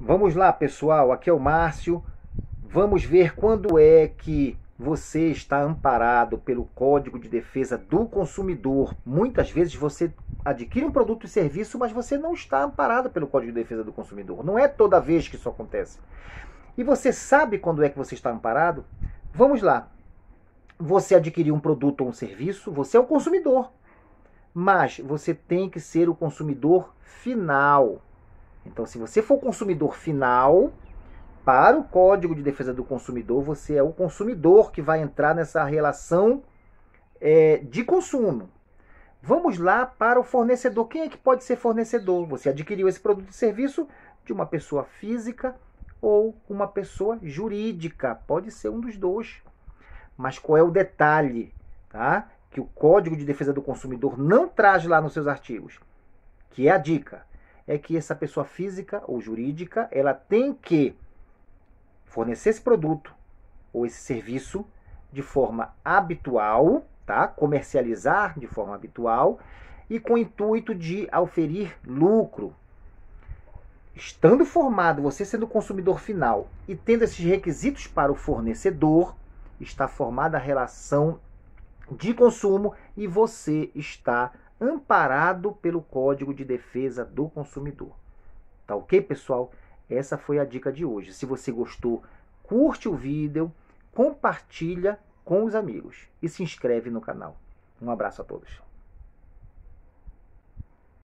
Vamos lá, pessoal. Aqui é o Márcio. Vamos ver quando é que você está amparado pelo Código de Defesa do Consumidor. Muitas vezes você adquire um produto e serviço, mas você não está amparado pelo Código de Defesa do Consumidor. Não é toda vez que isso acontece. E você sabe quando é que você está amparado? Vamos lá. Você adquiriu um produto ou um serviço, você é o consumidor. Mas você tem que ser o consumidor final. Então, se você for consumidor final, para o Código de Defesa do Consumidor, você é o consumidor que vai entrar nessa relação é, de consumo. Vamos lá para o fornecedor. Quem é que pode ser fornecedor? Você adquiriu esse produto e serviço de uma pessoa física ou uma pessoa jurídica. Pode ser um dos dois. Mas qual é o detalhe tá? que o Código de Defesa do Consumidor não traz lá nos seus artigos? Que é a dica é que essa pessoa física ou jurídica, ela tem que fornecer esse produto ou esse serviço de forma habitual, tá? Comercializar de forma habitual e com o intuito de auferir lucro. Estando formado, você sendo consumidor final e tendo esses requisitos para o fornecedor, está formada a relação de consumo e você está amparado pelo Código de Defesa do Consumidor. Tá ok, pessoal? Essa foi a dica de hoje. Se você gostou, curte o vídeo, compartilha com os amigos e se inscreve no canal. Um abraço a todos.